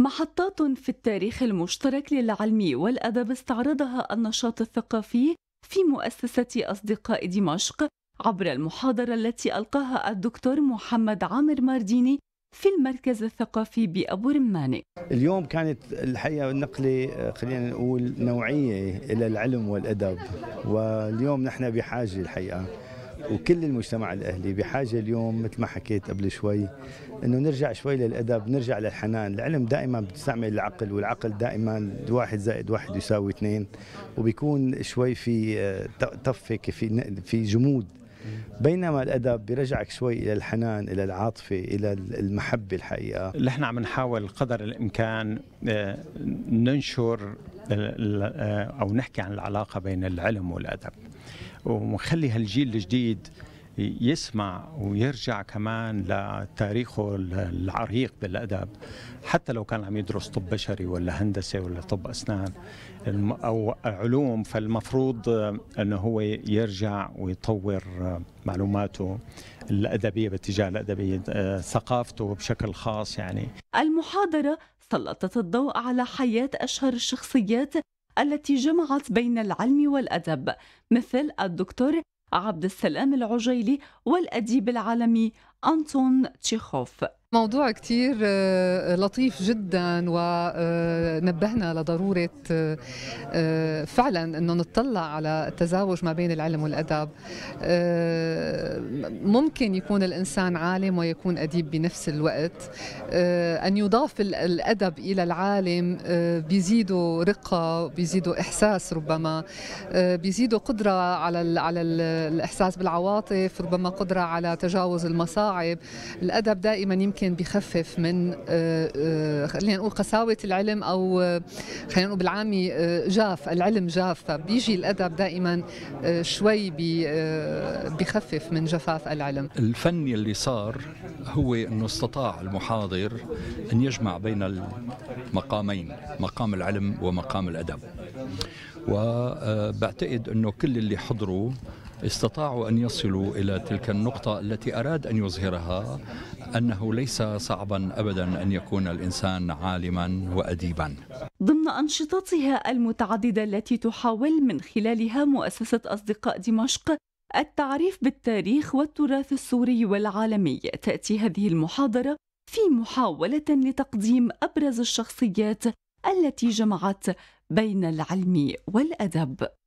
محطات في التاريخ المشترك للعلم والأدب استعرضها النشاط الثقافي في مؤسسة أصدقاء دمشق عبر المحاضرة التي ألقاها الدكتور محمد عامر مارديني في المركز الثقافي بأبو رمانة اليوم كانت الحقيقة نقلة خلينا نقول نوعية إلى العلم والأدب واليوم نحن بحاجة الحقيقة وكل المجتمع الاهلي بحاجه اليوم مثل ما حكيت قبل شوي انه نرجع شوي للادب نرجع للحنان العلم دائما بتستعمل العقل والعقل دائما واحد زائد واحد يساوي اثنين وبيكون شوي في آه، طفك في في جمود بينما الادب بيرجعك شوي الى الحنان الى العاطفه الى المحبه الحقيقه نحن عم نحاول قدر الامكان آه، ننشر آه، او نحكي عن العلاقه بين العلم والادب ونخلي هالجيل الجديد يسمع ويرجع كمان لتاريخه العريق بالادب حتى لو كان عم يدرس طب بشري ولا هندسه ولا طب اسنان او علوم فالمفروض انه هو يرجع ويطور معلوماته الادبيه باتجاه الادبيه ثقافته بشكل خاص يعني المحاضره سلطت الضوء على حياه اشهر الشخصيات التي جمعت بين العلم والأدب مثل الدكتور عبد السلام العجيلي والأديب العالمي أنتون تشيخوف موضوع كتير آه، لطيف جدا ونبهنا آه، لضرورة آه، فعلا أنه نطلع على التزاوج ما بين العلم والأدب ممكن يكون الإنسان عالم ويكون أديب بنفس الوقت أن يضاف الأدب إلى العالم بيزيده رقة بيزيده إحساس ربما بيزيده قدرة على, على الإحساس بالعواطف ربما قدرة على تجاوز المصاعب الأدب دائما يمكن كان بخفف من آه، آه، خلينا نقول قساوة العلم أو آه، خلينا نقول بالعامي جاف العلم جاف فبيجي الأدب دائما شوي بخفف من جفاف العلم الفن اللي صار هو أنه استطاع المحاضر أن يجمع بين المقامين مقام العلم ومقام الأدب وبعتقد أنه كل اللي حضروا استطاعوا أن يصلوا إلى تلك النقطة التي أراد أن يظهرها أنه ليس صعبا أبدا أن يكون الإنسان عالما وأديبا ضمن أنشطتها المتعددة التي تحاول من خلالها مؤسسة أصدقاء دمشق التعريف بالتاريخ والتراث السوري والعالمي تأتي هذه المحاضرة في محاولة لتقديم أبرز الشخصيات التي جمعت بين العلم والأدب